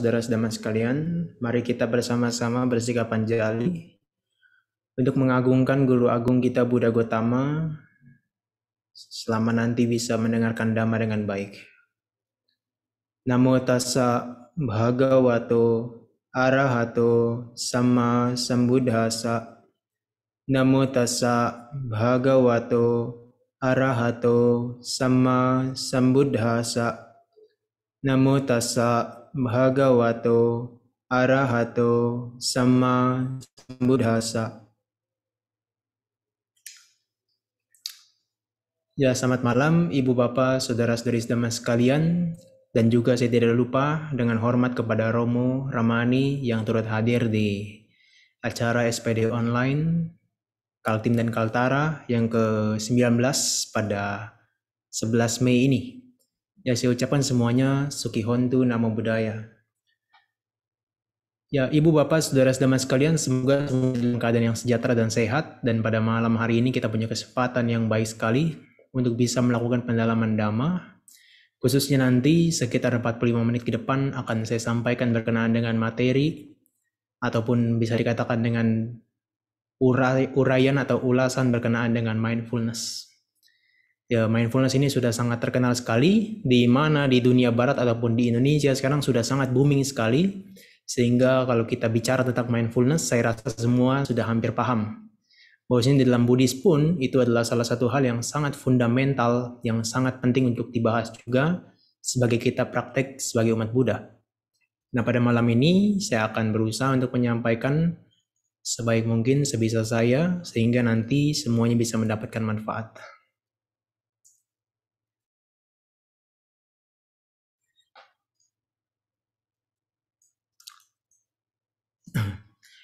saudara-saudara sekalian, mari kita bersama-sama bersikap panjali untuk mengagungkan Guru Agung kita Buddha Gotama selama nanti bisa mendengarkan Dhamma dengan baik. Namo tassa bhagavato arahato sama sambuddhasa. Namo tassa bhagavato arahato sama sambuddhasa. Namo tassa bhagavato arahato sama Buddhasa. Ya, selamat malam Ibu Bapak, Saudara-saudari sedama sekalian, dan juga saya tidak lupa dengan hormat kepada Romo Ramani yang turut hadir di acara SPD Online Kaltim dan Kaltara yang ke-19 pada 11 Mei ini. Ya, saya ucapkan semuanya Suki Sukihontu Namo budaya. Ya, Ibu, Bapak, Saudara-saudara sekalian, semoga semua dalam keadaan yang sejahtera dan sehat. Dan pada malam hari ini kita punya kesempatan yang baik sekali untuk bisa melakukan pendalaman Dhamma. Khususnya nanti sekitar 45 menit ke depan akan saya sampaikan berkenaan dengan materi ataupun bisa dikatakan dengan urai, uraian atau ulasan berkenaan dengan mindfulness ya mindfulness ini sudah sangat terkenal sekali di mana di dunia barat ataupun di Indonesia sekarang sudah sangat booming sekali sehingga kalau kita bicara tentang mindfulness saya rasa semua sudah hampir paham bahwasanya di dalam Buddhis pun itu adalah salah satu hal yang sangat fundamental yang sangat penting untuk dibahas juga sebagai kita praktek sebagai umat Buddha. Nah pada malam ini saya akan berusaha untuk menyampaikan sebaik mungkin sebisa saya sehingga nanti semuanya bisa mendapatkan manfaat.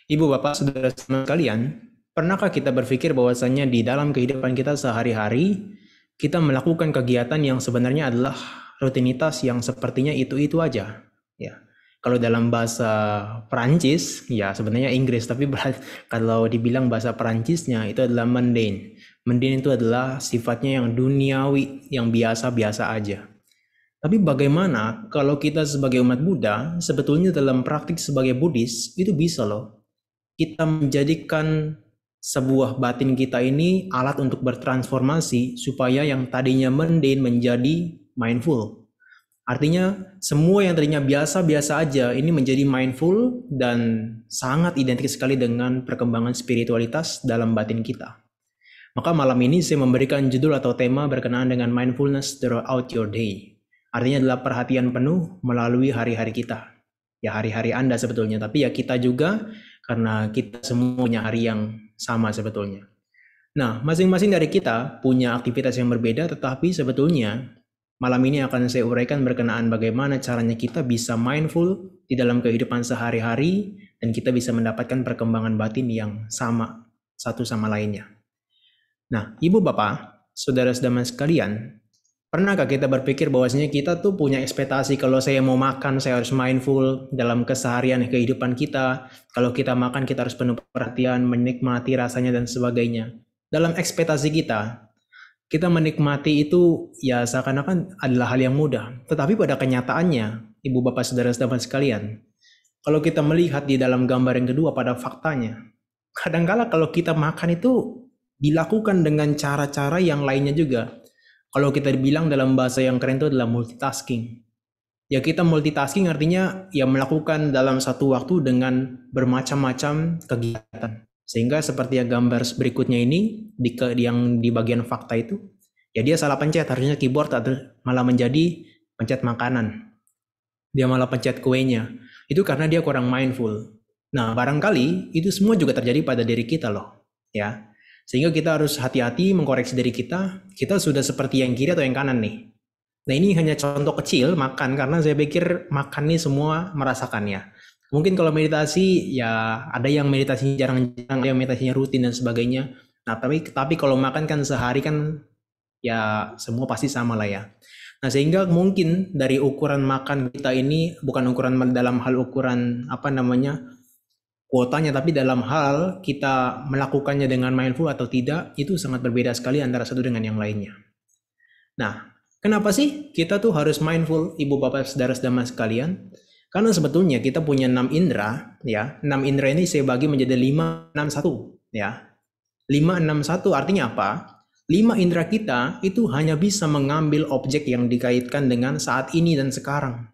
Ibu, Bapak, Saudara sekalian, pernahkah kita berpikir bahwasannya di dalam kehidupan kita sehari-hari, kita melakukan kegiatan yang sebenarnya adalah rutinitas yang sepertinya itu-itu aja. Ya. Kalau dalam bahasa Perancis, ya sebenarnya Inggris, tapi kalau dibilang bahasa Perancisnya itu adalah mundane. Mundane itu adalah sifatnya yang duniawi, yang biasa-biasa aja. Tapi bagaimana kalau kita sebagai umat Buddha, sebetulnya dalam praktik sebagai Buddhis, itu bisa loh kita menjadikan sebuah batin kita ini alat untuk bertransformasi supaya yang tadinya mundane menjadi mindful. Artinya semua yang tadinya biasa-biasa aja ini menjadi mindful dan sangat identik sekali dengan perkembangan spiritualitas dalam batin kita. Maka malam ini saya memberikan judul atau tema berkenaan dengan mindfulness throughout your day. Artinya adalah perhatian penuh melalui hari-hari kita. Ya hari-hari Anda sebetulnya, tapi ya kita juga karena kita semua punya hari yang sama sebetulnya. Nah, masing-masing dari kita punya aktivitas yang berbeda, tetapi sebetulnya malam ini akan saya uraikan berkenaan bagaimana caranya kita bisa mindful di dalam kehidupan sehari-hari dan kita bisa mendapatkan perkembangan batin yang sama satu sama lainnya. Nah, Ibu Bapak, saudara-saudara sekalian, Pernahkah kita berpikir bahwasanya kita tuh punya ekspektasi kalau saya mau makan saya harus mindful dalam keseharian kehidupan kita. Kalau kita makan kita harus penuh perhatian, menikmati rasanya dan sebagainya. Dalam ekspektasi kita, kita menikmati itu ya seakan-akan adalah hal yang mudah. Tetapi pada kenyataannya, ibu bapak saudara-saudara sekalian, kalau kita melihat di dalam gambar yang kedua pada faktanya, kadangkala kalau kita makan itu dilakukan dengan cara-cara yang lainnya juga kalau kita bilang dalam bahasa yang keren itu adalah multitasking. Ya kita multitasking artinya ya melakukan dalam satu waktu dengan bermacam-macam kegiatan. Sehingga seperti yang gambar berikutnya ini di ke, yang di bagian fakta itu, ya dia salah pencet, harusnya keyboard malah menjadi pencet makanan. Dia malah pencet kuenya. Itu karena dia kurang mindful. Nah, barangkali itu semua juga terjadi pada diri kita loh, ya. Sehingga kita harus hati-hati mengkoreksi dari kita, kita sudah seperti yang kiri atau yang kanan nih. Nah ini hanya contoh kecil makan, karena saya pikir makan nih semua merasakannya. Mungkin kalau meditasi ya ada yang meditasi jarang-jarang, ada yang meditasinya rutin dan sebagainya. Nah tapi, tapi kalau makan kan sehari kan ya semua pasti sama lah ya. Nah, sehingga mungkin dari ukuran makan kita ini bukan ukuran dalam hal ukuran apa namanya kuotanya tapi dalam hal kita melakukannya dengan mindful atau tidak itu sangat berbeda sekali antara satu dengan yang lainnya. Nah, kenapa sih kita tuh harus mindful ibu bapak saudara-saudara sekalian? Karena sebetulnya kita punya enam indera, ya. Enam indera ini saya bagi menjadi lima, enam, satu, ya. Lima, enam, satu artinya apa? Lima indera kita itu hanya bisa mengambil objek yang dikaitkan dengan saat ini dan sekarang.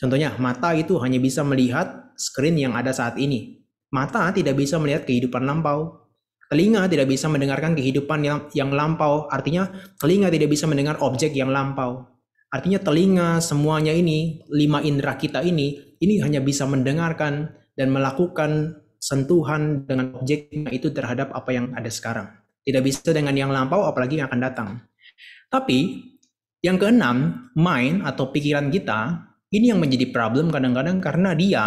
Contohnya, mata itu hanya bisa melihat screen yang ada saat ini Mata tidak bisa melihat kehidupan lampau. Telinga tidak bisa mendengarkan kehidupan yang, yang lampau. Artinya, telinga tidak bisa mendengar objek yang lampau. Artinya telinga semuanya ini, lima indera kita ini, ini hanya bisa mendengarkan dan melakukan sentuhan dengan objek itu terhadap apa yang ada sekarang. Tidak bisa dengan yang lampau, apalagi yang akan datang. Tapi, yang keenam, mind atau pikiran kita, ini yang menjadi problem kadang-kadang karena dia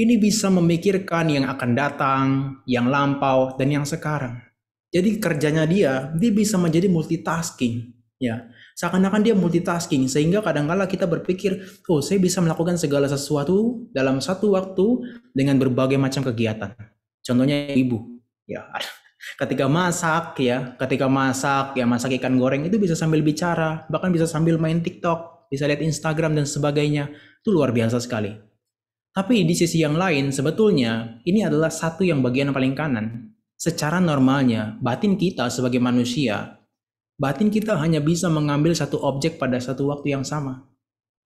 ini bisa memikirkan yang akan datang, yang lampau, dan yang sekarang. Jadi kerjanya dia, dia bisa menjadi multitasking. Ya, seakan-akan dia multitasking sehingga kadang -kadang kita berpikir, oh saya bisa melakukan segala sesuatu dalam satu waktu dengan berbagai macam kegiatan. Contohnya ibu, ya ketika masak ya, ketika masak ya masak ikan goreng itu bisa sambil bicara, bahkan bisa sambil main TikTok, bisa lihat Instagram dan sebagainya. Itu luar biasa sekali. Tapi di sisi yang lain, sebetulnya ini adalah satu yang bagian paling kanan. Secara normalnya, batin kita sebagai manusia, batin kita hanya bisa mengambil satu objek pada satu waktu yang sama.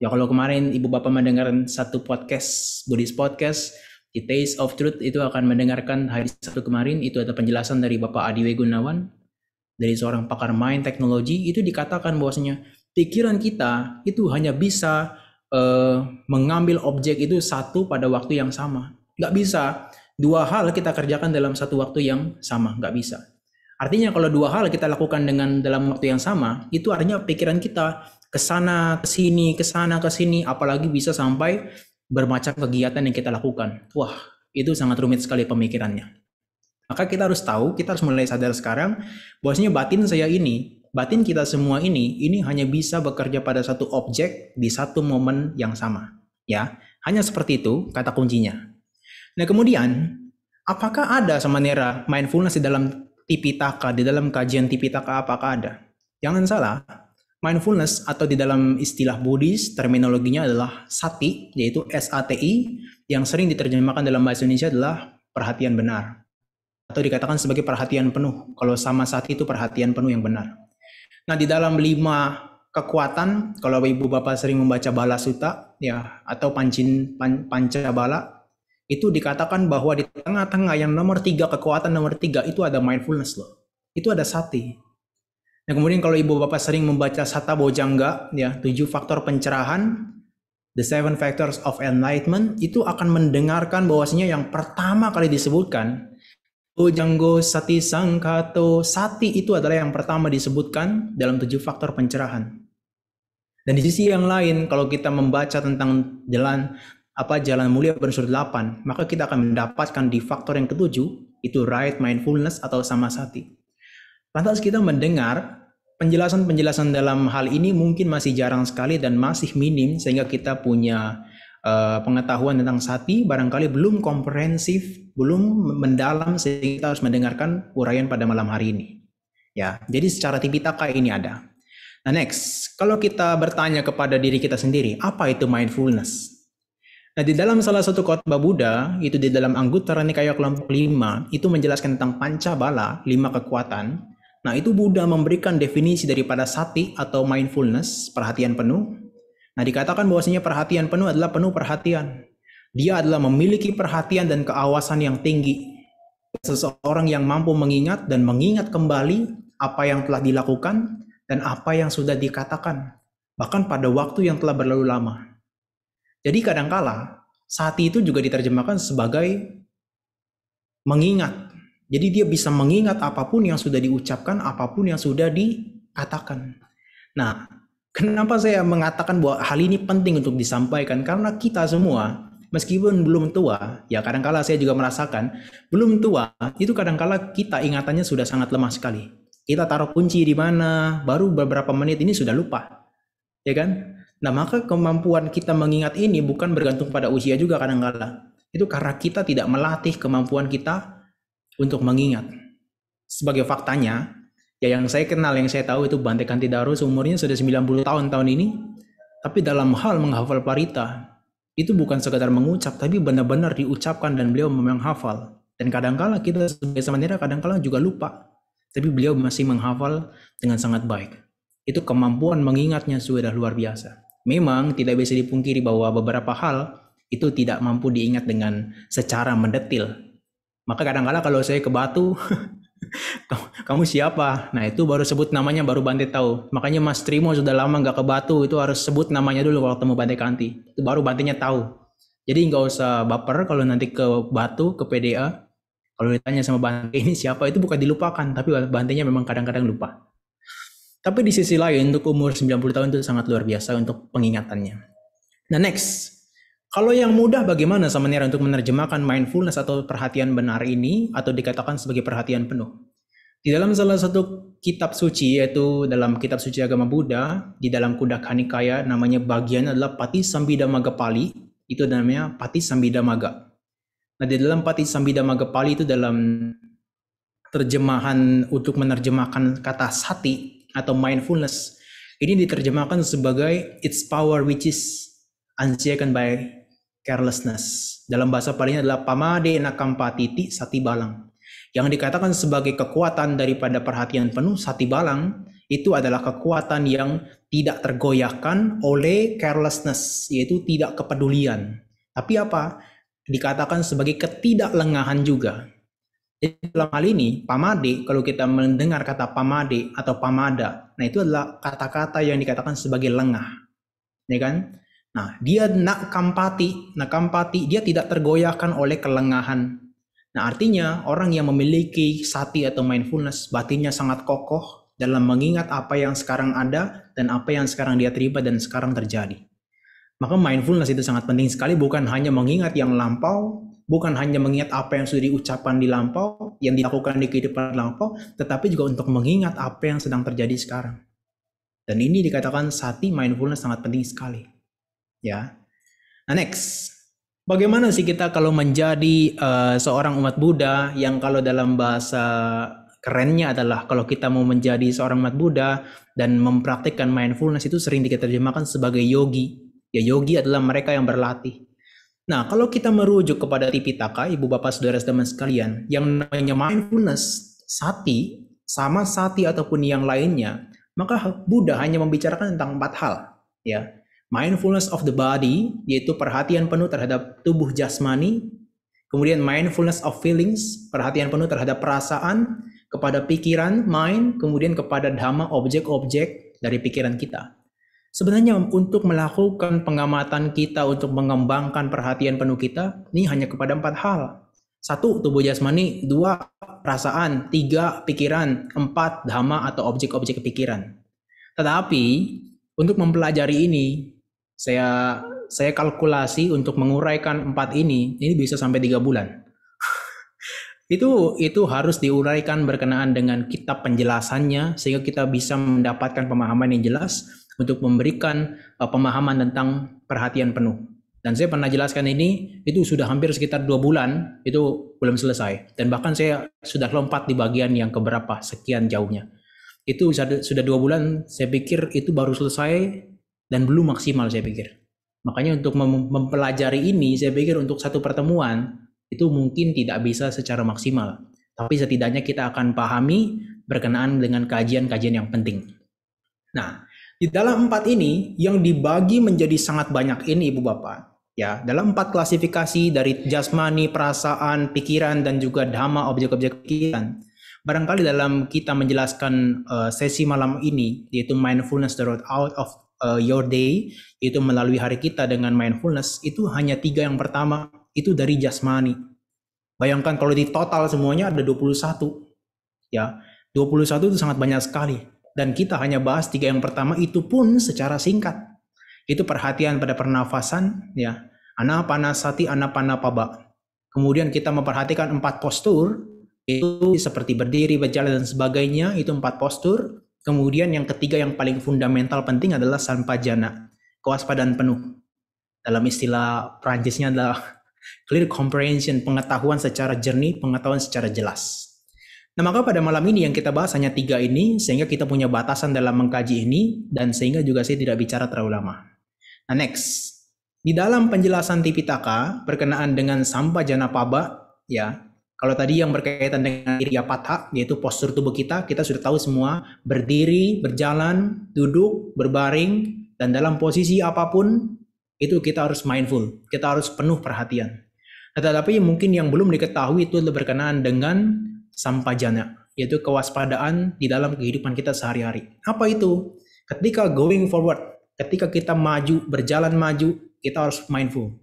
Ya kalau kemarin ibu bapak mendengarkan satu podcast, Buddhist podcast, The Taste of Truth itu akan mendengarkan hari satu kemarin, itu ada penjelasan dari Bapak Adiwe Gunawan, dari seorang pakar mind teknologi, itu dikatakan bahwasanya pikiran kita itu hanya bisa uh, mengambil objek itu satu pada waktu yang sama. Nggak bisa. Dua hal kita kerjakan dalam satu waktu yang sama. Nggak bisa. Artinya kalau dua hal kita lakukan dengan dalam waktu yang sama, itu artinya pikiran kita kesana kesini kesana kesini. apalagi bisa sampai bermacam kegiatan yang kita lakukan. Wah, itu sangat rumit sekali pemikirannya. Maka kita harus tahu, kita harus mulai sadar sekarang bahwasanya batin saya ini batin kita semua ini ini hanya bisa bekerja pada satu objek di satu momen yang sama, ya. Hanya seperti itu kata kuncinya. Nah, kemudian apakah ada sebenarnya mindfulness di dalam Tipitaka, di dalam kajian Tipitaka apakah ada? Jangan salah, mindfulness atau di dalam istilah Buddhis terminologinya adalah sati, yaitu SATI yang sering diterjemahkan dalam bahasa Indonesia adalah perhatian benar atau dikatakan sebagai perhatian penuh. Kalau sama sati itu perhatian penuh yang benar. Nah, di dalam lima kekuatan, kalau Ibu Bapak sering membaca Bala Suta, ya, atau Pancin pan, Pancabala, itu dikatakan bahwa di tengah-tengah yang nomor tiga, kekuatan nomor tiga, itu ada mindfulness loh. Itu ada sati. Nah, kemudian kalau Ibu Bapak sering membaca Sata Bojangga, ya, tujuh faktor pencerahan, The Seven Factors of Enlightenment, itu akan mendengarkan bahwasanya yang pertama kali disebutkan, Ujanggo sati sangkato sati itu adalah yang pertama disebutkan dalam tujuh faktor pencerahan. Dan di sisi yang lain, kalau kita membaca tentang jalan apa jalan mulia berunsur 8, maka kita akan mendapatkan di faktor yang ketujuh, itu right mindfulness atau sama sati. Lantas kita mendengar penjelasan-penjelasan dalam hal ini mungkin masih jarang sekali dan masih minim sehingga kita punya Eh, pengetahuan tentang sati barangkali belum komprehensif, belum mendalam sehingga kita harus mendengarkan uraian pada malam hari ini. Ya, jadi secara tipitaka ini ada. Nah, next, kalau kita bertanya kepada diri kita sendiri, apa itu mindfulness? Nah, di dalam salah satu khotbah Buddha, itu di dalam Anguttara Nikaya kelompok 5, itu menjelaskan tentang pancabala, lima kekuatan. Nah, itu Buddha memberikan definisi daripada sati atau mindfulness, perhatian penuh, Nah, dikatakan bahwasanya perhatian penuh adalah penuh perhatian. Dia adalah memiliki perhatian dan keawasan yang tinggi. Seseorang yang mampu mengingat dan mengingat kembali apa yang telah dilakukan dan apa yang sudah dikatakan, bahkan pada waktu yang telah berlalu lama. Jadi kadangkala saat itu juga diterjemahkan sebagai mengingat. Jadi dia bisa mengingat apapun yang sudah diucapkan, apapun yang sudah dikatakan. Nah, Kenapa saya mengatakan bahwa hal ini penting untuk disampaikan? Karena kita semua, meskipun belum tua, ya kadangkala saya juga merasakan, belum tua, itu kadangkala kita ingatannya sudah sangat lemah sekali. Kita taruh kunci di mana, baru beberapa menit ini sudah lupa. Ya kan? Nah, maka kemampuan kita mengingat ini bukan bergantung pada usia juga kadangkala. Itu karena kita tidak melatih kemampuan kita untuk mengingat. Sebagai faktanya, Ya yang saya kenal, yang saya tahu itu Bante Kantidarus umurnya sudah 90 tahun tahun ini. Tapi dalam hal menghafal parita, itu bukan sekedar mengucap, tapi benar-benar diucapkan dan beliau memang hafal. Dan kadangkala kita sebagai samanera kadangkala juga lupa. Tapi beliau masih menghafal dengan sangat baik. Itu kemampuan mengingatnya sudah luar biasa. Memang tidak bisa dipungkiri bahwa beberapa hal itu tidak mampu diingat dengan secara mendetil. Maka kadangkala kalau saya ke Batu, kamu siapa? Nah itu baru sebut namanya baru Bante tahu. Makanya Mas Trimo sudah lama nggak ke Batu itu harus sebut namanya dulu kalau ketemu Bante Kanti. Itu baru Bantenya tahu. Jadi nggak usah baper kalau nanti ke Batu ke PDA. Kalau ditanya sama Bante ini siapa itu bukan dilupakan, tapi Bantenya memang kadang-kadang lupa. Tapi di sisi lain untuk umur 90 tahun itu sangat luar biasa untuk pengingatannya. Nah next, kalau yang mudah bagaimana sebenarnya untuk menerjemahkan mindfulness atau perhatian benar ini atau dikatakan sebagai perhatian penuh? Di dalam salah satu kitab suci yaitu dalam kitab suci agama Buddha di dalam kuda kanikaya namanya bagian adalah Pati Sambida Magapali itu namanya Pati Sambida Maga. Nah di dalam Pati Sambida Magapali itu dalam terjemahan untuk menerjemahkan kata sati atau mindfulness ini diterjemahkan sebagai its power which is unshaken by carelessness. Dalam bahasa palingnya adalah pamade nakampatiti sati balang. Yang dikatakan sebagai kekuatan daripada perhatian penuh sati balang itu adalah kekuatan yang tidak tergoyahkan oleh carelessness, yaitu tidak kepedulian. Tapi apa? Dikatakan sebagai ketidaklengahan juga. Jadi dalam hal ini, pamade, kalau kita mendengar kata pamade atau pamada, nah itu adalah kata-kata yang dikatakan sebagai lengah. Ya kan? Nah, dia nak kampati, nak kampati, dia tidak tergoyahkan oleh kelengahan. Nah, artinya orang yang memiliki sati atau mindfulness, batinnya sangat kokoh dalam mengingat apa yang sekarang ada dan apa yang sekarang dia terima dan sekarang terjadi. Maka mindfulness itu sangat penting sekali, bukan hanya mengingat yang lampau, bukan hanya mengingat apa yang sudah diucapkan di lampau, yang dilakukan di kehidupan lampau, tetapi juga untuk mengingat apa yang sedang terjadi sekarang. Dan ini dikatakan sati mindfulness sangat penting sekali ya. Nah, next. Bagaimana sih kita kalau menjadi uh, seorang umat Buddha yang kalau dalam bahasa kerennya adalah kalau kita mau menjadi seorang umat Buddha dan mempraktikkan mindfulness itu sering diterjemahkan sebagai yogi. Ya yogi adalah mereka yang berlatih. Nah, kalau kita merujuk kepada Tipitaka, Ibu Bapak Saudara teman sekalian, yang namanya mindfulness, sati, sama sati ataupun yang lainnya, maka Buddha hanya membicarakan tentang empat hal, ya mindfulness of the body yaitu perhatian penuh terhadap tubuh jasmani, kemudian mindfulness of feelings, perhatian penuh terhadap perasaan, kepada pikiran, mind, kemudian kepada dhamma objek-objek dari pikiran kita. Sebenarnya untuk melakukan pengamatan kita, untuk mengembangkan perhatian penuh kita, ini hanya kepada empat hal. Satu, tubuh jasmani. Dua, perasaan. Tiga, pikiran. Empat, dhamma atau objek-objek pikiran. Tetapi, untuk mempelajari ini, saya saya kalkulasi untuk menguraikan empat ini ini bisa sampai tiga bulan itu itu harus diuraikan berkenaan dengan kitab penjelasannya sehingga kita bisa mendapatkan pemahaman yang jelas untuk memberikan uh, pemahaman tentang perhatian penuh dan saya pernah jelaskan ini itu sudah hampir sekitar dua bulan itu belum selesai dan bahkan saya sudah lompat di bagian yang keberapa sekian jauhnya itu sudah dua bulan saya pikir itu baru selesai dan belum maksimal saya pikir. Makanya untuk mempelajari ini saya pikir untuk satu pertemuan itu mungkin tidak bisa secara maksimal. Tapi setidaknya kita akan pahami berkenaan dengan kajian-kajian yang penting. Nah, di dalam empat ini yang dibagi menjadi sangat banyak ini Ibu Bapak. Ya, dalam empat klasifikasi dari jasmani, perasaan, pikiran, dan juga dhamma objek-objek pikiran. Barangkali dalam kita menjelaskan eh, sesi malam ini, yaitu mindfulness the road out of uh, your day itu melalui hari kita dengan mindfulness itu hanya tiga yang pertama itu dari jasmani bayangkan kalau di total semuanya ada 21 ya 21 itu sangat banyak sekali dan kita hanya bahas tiga yang pertama itu pun secara singkat itu perhatian pada pernafasan ya anak anak panas pabak kemudian kita memperhatikan empat postur itu seperti berdiri berjalan dan sebagainya itu empat postur Kemudian yang ketiga yang paling fundamental penting adalah sampajana, kewaspadaan penuh. Dalam istilah Perancisnya adalah clear comprehension, pengetahuan secara jernih, pengetahuan secara jelas. Nah maka pada malam ini yang kita bahas hanya tiga ini, sehingga kita punya batasan dalam mengkaji ini, dan sehingga juga saya tidak bicara terlalu lama. Nah next, di dalam penjelasan Tipitaka berkenaan dengan sampah jana paba, ya kalau tadi yang berkaitan dengan tiga patha, yaitu postur tubuh kita, kita sudah tahu semua berdiri, berjalan, duduk, berbaring, dan dalam posisi apapun itu kita harus mindful, kita harus penuh perhatian. Tetapi mungkin yang belum diketahui itu berkenaan dengan sampajana, yaitu kewaspadaan di dalam kehidupan kita sehari-hari. Apa itu? Ketika going forward, ketika kita maju, berjalan maju, kita harus mindful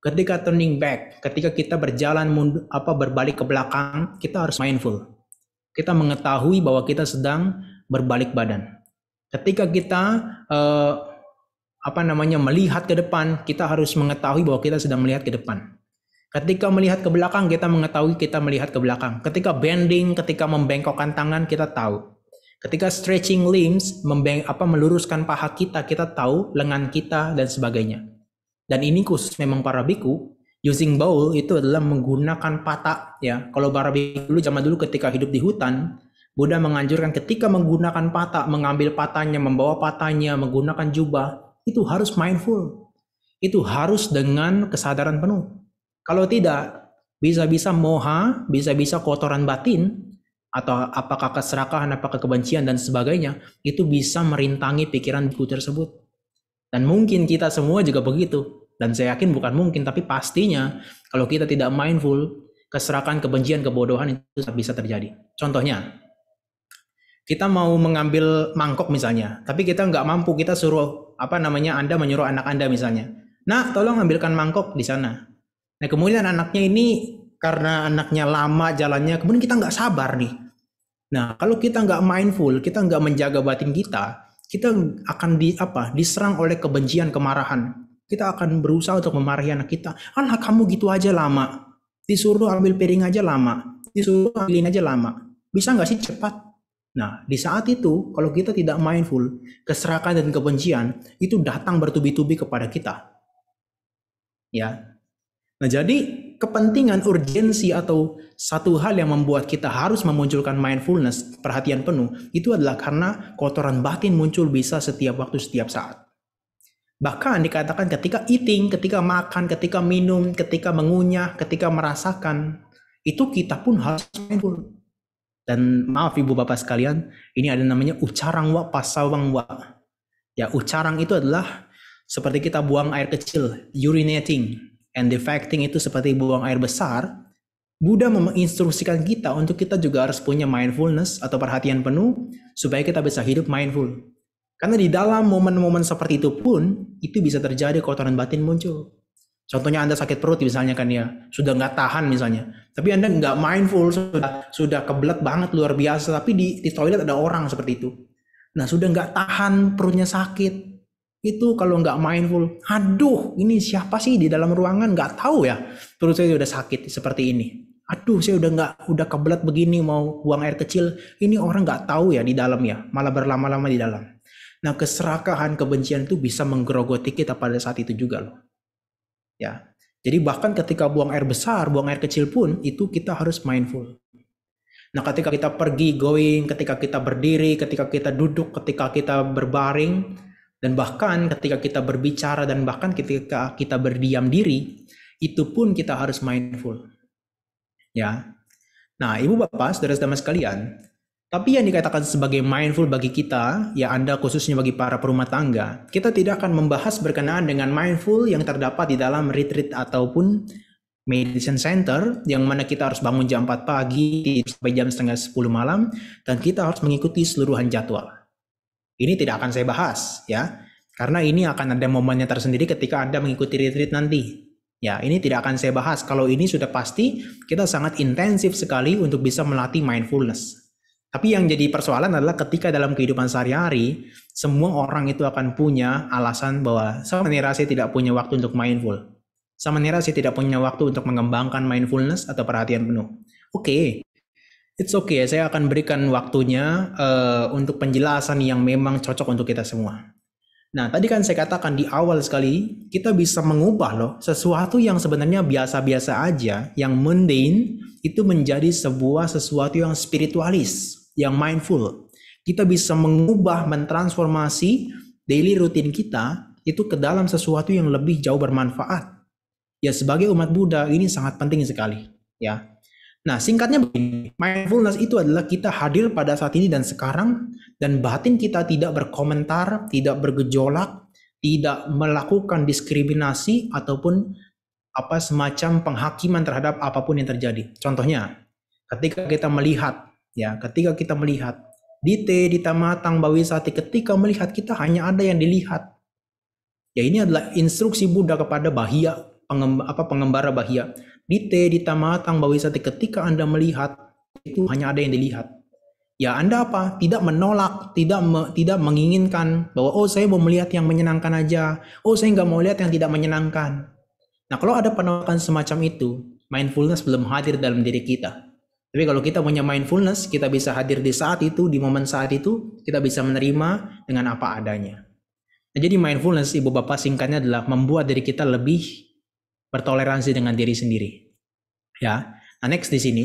Ketika turning back, ketika kita berjalan mundur, apa berbalik ke belakang, kita harus mindful. Kita mengetahui bahwa kita sedang berbalik badan. Ketika kita eh, apa namanya melihat ke depan, kita harus mengetahui bahwa kita sedang melihat ke depan. Ketika melihat ke belakang, kita mengetahui kita melihat ke belakang. Ketika bending, ketika membengkokkan tangan, kita tahu. Ketika stretching limbs, membeng, apa meluruskan paha kita, kita tahu lengan kita dan sebagainya dan ini khusus memang para biku using bowl itu adalah menggunakan patak ya kalau para biku dulu zaman dulu ketika hidup di hutan Buddha menganjurkan ketika menggunakan patak mengambil patanya membawa patanya menggunakan jubah itu harus mindful itu harus dengan kesadaran penuh kalau tidak bisa-bisa moha bisa-bisa kotoran batin atau apakah keserakahan apakah kebencian dan sebagainya itu bisa merintangi pikiran biku tersebut dan mungkin kita semua juga begitu. Dan saya yakin bukan mungkin, tapi pastinya kalau kita tidak mindful, keserakan, kebencian, kebodohan itu bisa terjadi. Contohnya, kita mau mengambil mangkok misalnya, tapi kita nggak mampu, kita suruh apa namanya Anda menyuruh anak Anda misalnya, nah tolong ambilkan mangkok di sana. Nah kemudian anaknya ini karena anaknya lama jalannya, kemudian kita nggak sabar nih. Nah kalau kita nggak mindful, kita nggak menjaga batin kita, kita akan di apa diserang oleh kebencian kemarahan kita akan berusaha untuk memarahi anak kita anak kamu gitu aja lama disuruh ambil piring aja lama disuruh ambilin aja lama bisa nggak sih cepat nah di saat itu kalau kita tidak mindful keserakan dan kebencian itu datang bertubi-tubi kepada kita ya nah jadi kepentingan, urgensi atau satu hal yang membuat kita harus memunculkan mindfulness, perhatian penuh, itu adalah karena kotoran batin muncul bisa setiap waktu, setiap saat. Bahkan dikatakan ketika eating, ketika makan, ketika minum, ketika mengunyah, ketika merasakan, itu kita pun harus mindful. Dan maaf ibu bapak sekalian, ini ada namanya ucarang wa pasawang wa. Ya, ucarang itu adalah seperti kita buang air kecil, urinating and defecting itu seperti buang air besar, Buddha menginstruksikan kita untuk kita juga harus punya mindfulness atau perhatian penuh supaya kita bisa hidup mindful. Karena di dalam momen-momen seperti itu pun, itu bisa terjadi kotoran batin muncul. Contohnya Anda sakit perut misalnya kan ya, sudah nggak tahan misalnya. Tapi Anda nggak mindful, sudah sudah kebelet banget luar biasa, tapi di, di toilet ada orang seperti itu. Nah sudah nggak tahan perutnya sakit, itu kalau nggak mindful, aduh ini siapa sih di dalam ruangan nggak tahu ya terus saya udah sakit seperti ini. Aduh saya udah nggak udah kebelat begini mau buang air kecil, ini orang nggak tahu ya di dalam ya, malah berlama-lama di dalam. Nah keserakahan kebencian itu bisa menggerogoti kita pada saat itu juga loh. Ya, jadi bahkan ketika buang air besar, buang air kecil pun itu kita harus mindful. Nah, ketika kita pergi going, ketika kita berdiri, ketika kita duduk, ketika kita berbaring, dan bahkan ketika kita berbicara dan bahkan ketika kita berdiam diri, itu pun kita harus mindful. Ya. Nah, Ibu Bapak, saudara-saudara sekalian, tapi yang dikatakan sebagai mindful bagi kita, ya Anda khususnya bagi para perumah tangga, kita tidak akan membahas berkenaan dengan mindful yang terdapat di dalam retreat ataupun medicine center yang mana kita harus bangun jam 4 pagi sampai jam setengah 10 malam dan kita harus mengikuti seluruhan jadwal. Ini tidak akan saya bahas ya. Karena ini akan ada momennya tersendiri ketika Anda mengikuti retreat nanti. Ya, ini tidak akan saya bahas. Kalau ini sudah pasti kita sangat intensif sekali untuk bisa melatih mindfulness. Tapi yang jadi persoalan adalah ketika dalam kehidupan sehari-hari, semua orang itu akan punya alasan bahwa saya saya tidak punya waktu untuk mindful. saya saya tidak punya waktu untuk mengembangkan mindfulness atau perhatian penuh. Oke, okay, It's okay, saya akan berikan waktunya uh, untuk penjelasan yang memang cocok untuk kita semua. Nah, tadi kan saya katakan di awal sekali, kita bisa mengubah loh sesuatu yang sebenarnya biasa-biasa aja, yang mundane, itu menjadi sebuah sesuatu yang spiritualis, yang mindful. Kita bisa mengubah, mentransformasi daily rutin kita itu ke dalam sesuatu yang lebih jauh bermanfaat. Ya, sebagai umat Buddha, ini sangat penting sekali. Ya, Nah, singkatnya begini, mindfulness itu adalah kita hadir pada saat ini dan sekarang, dan batin kita tidak berkomentar, tidak bergejolak, tidak melakukan diskriminasi ataupun apa semacam penghakiman terhadap apapun yang terjadi. Contohnya, ketika kita melihat, ya, ketika kita melihat di di tamatang bawi bawisati, ketika melihat kita hanya ada yang dilihat. Ya ini adalah instruksi Buddha kepada bahia, pengemb apa pengembara bahia Dite bahwa satu ketika Anda melihat, itu hanya ada yang dilihat. Ya Anda apa? Tidak menolak, tidak me, tidak menginginkan bahwa oh saya mau melihat yang menyenangkan aja. Oh saya nggak mau lihat yang tidak menyenangkan. Nah kalau ada penolakan semacam itu, mindfulness belum hadir dalam diri kita. Tapi kalau kita punya mindfulness, kita bisa hadir di saat itu, di momen saat itu, kita bisa menerima dengan apa adanya. Nah, jadi mindfulness ibu bapak singkatnya adalah membuat diri kita lebih bertoleransi dengan diri sendiri. Ya. Nah, next di sini,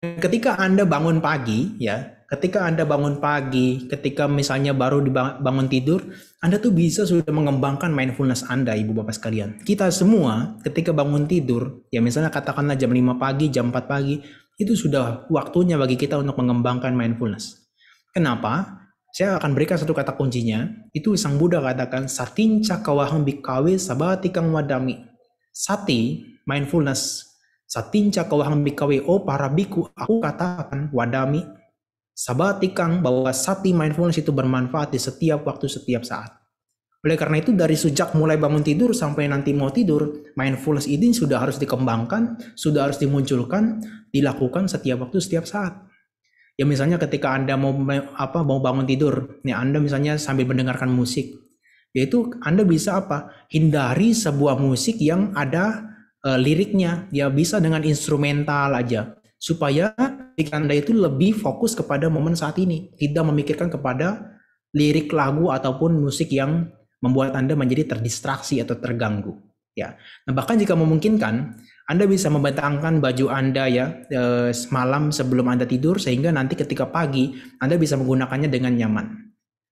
ketika Anda bangun pagi, ya, ketika Anda bangun pagi, ketika misalnya baru bangun tidur, Anda tuh bisa sudah mengembangkan mindfulness Anda, Ibu Bapak sekalian. Kita semua ketika bangun tidur, ya misalnya katakanlah jam 5 pagi, jam 4 pagi, itu sudah waktunya bagi kita untuk mengembangkan mindfulness. Kenapa? Saya akan berikan satu kata kuncinya. Itu Sang Buddha katakan, Satinca kawaham bikawe sabatikang wadami sati mindfulness satinca kawahang bikawe oh, para biku aku katakan wadami sabatikang bahwa sati mindfulness itu bermanfaat di setiap waktu setiap saat. Oleh karena itu dari sejak mulai bangun tidur sampai nanti mau tidur, mindfulness ini sudah harus dikembangkan, sudah harus dimunculkan, dilakukan setiap waktu setiap saat. Ya misalnya ketika Anda mau apa mau bangun tidur, nih Anda misalnya sambil mendengarkan musik, yaitu Anda bisa apa? Hindari sebuah musik yang ada e, liriknya, ya bisa dengan instrumental aja supaya pikiran Anda itu lebih fokus kepada momen saat ini, tidak memikirkan kepada lirik lagu ataupun musik yang membuat Anda menjadi terdistraksi atau terganggu. Ya, nah, bahkan jika memungkinkan, Anda bisa membentangkan baju Anda ya e, semalam sebelum Anda tidur sehingga nanti ketika pagi Anda bisa menggunakannya dengan nyaman.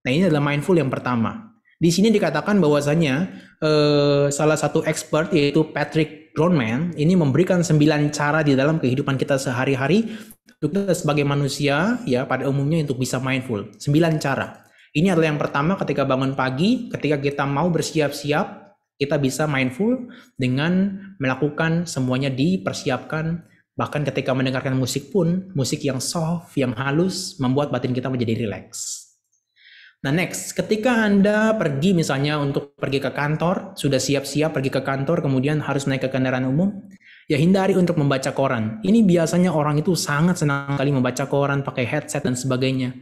Nah ini adalah mindful yang pertama. Di sini dikatakan bahwasanya eh, salah satu expert yaitu Patrick Brownman ini memberikan sembilan cara di dalam kehidupan kita sehari-hari untuk kita sebagai manusia ya pada umumnya untuk bisa mindful. Sembilan cara. Ini adalah yang pertama ketika bangun pagi, ketika kita mau bersiap-siap, kita bisa mindful dengan melakukan semuanya dipersiapkan bahkan ketika mendengarkan musik pun musik yang soft, yang halus membuat batin kita menjadi rileks. Nah, next, ketika Anda pergi misalnya untuk pergi ke kantor, sudah siap-siap pergi ke kantor, kemudian harus naik ke kendaraan umum, ya hindari untuk membaca koran. Ini biasanya orang itu sangat senang sekali membaca koran, pakai headset dan sebagainya.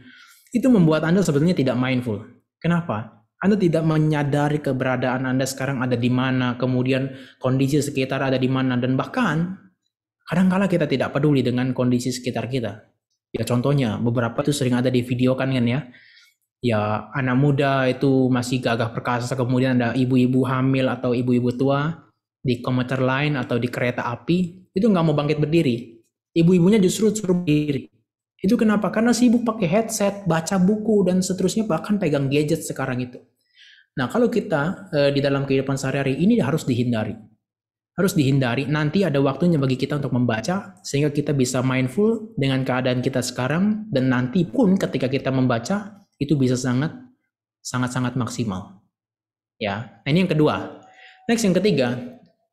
Itu membuat Anda sebetulnya tidak mindful. Kenapa? Anda tidak menyadari keberadaan Anda sekarang ada di mana, kemudian kondisi sekitar ada di mana, dan bahkan kadangkala kita tidak peduli dengan kondisi sekitar kita. Ya contohnya, beberapa itu sering ada di video kan kan ya, ya anak muda itu masih gagah perkasa kemudian ada ibu-ibu hamil atau ibu-ibu tua di komuter lain atau di kereta api itu nggak mau bangkit berdiri ibu-ibunya justru suruh berdiri itu kenapa karena sibuk pakai headset baca buku dan seterusnya bahkan pegang gadget sekarang itu nah kalau kita e, di dalam kehidupan sehari-hari ini harus dihindari harus dihindari nanti ada waktunya bagi kita untuk membaca sehingga kita bisa mindful dengan keadaan kita sekarang dan nanti pun ketika kita membaca itu bisa sangat sangat-sangat maksimal. Ya. Nah, ini yang kedua. Next yang ketiga,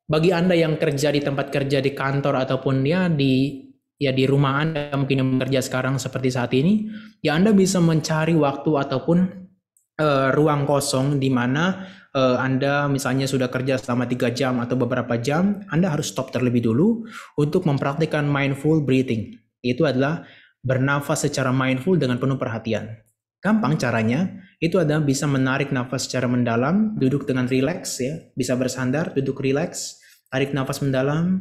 bagi Anda yang kerja di tempat kerja di kantor ataupun ya di ya di rumah Anda mungkin yang bekerja sekarang seperti saat ini, ya Anda bisa mencari waktu ataupun uh, ruang kosong di mana eh, Anda misalnya sudah kerja selama tiga jam atau beberapa jam, Anda harus stop terlebih dulu untuk mempraktikkan mindful breathing. Itu adalah bernafas secara mindful dengan penuh perhatian. Gampang caranya, itu adalah bisa menarik nafas secara mendalam, duduk dengan rileks ya, bisa bersandar, duduk rileks, tarik nafas mendalam.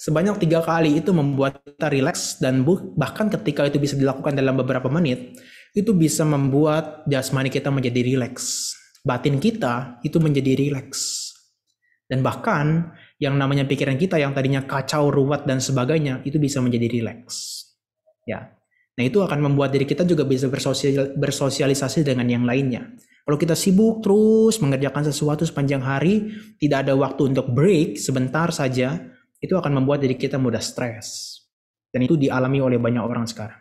Sebanyak tiga kali itu membuat kita rileks dan bahkan ketika itu bisa dilakukan dalam beberapa menit, itu bisa membuat jasmani kita menjadi rileks. Batin kita itu menjadi rileks. Dan bahkan yang namanya pikiran kita yang tadinya kacau, ruwet, dan sebagainya, itu bisa menjadi rileks. Ya, Nah, itu akan membuat diri kita juga bisa bersosial, bersosialisasi dengan yang lainnya. Kalau kita sibuk terus mengerjakan sesuatu sepanjang hari, tidak ada waktu untuk break sebentar saja, itu akan membuat diri kita mudah stres. Dan itu dialami oleh banyak orang sekarang.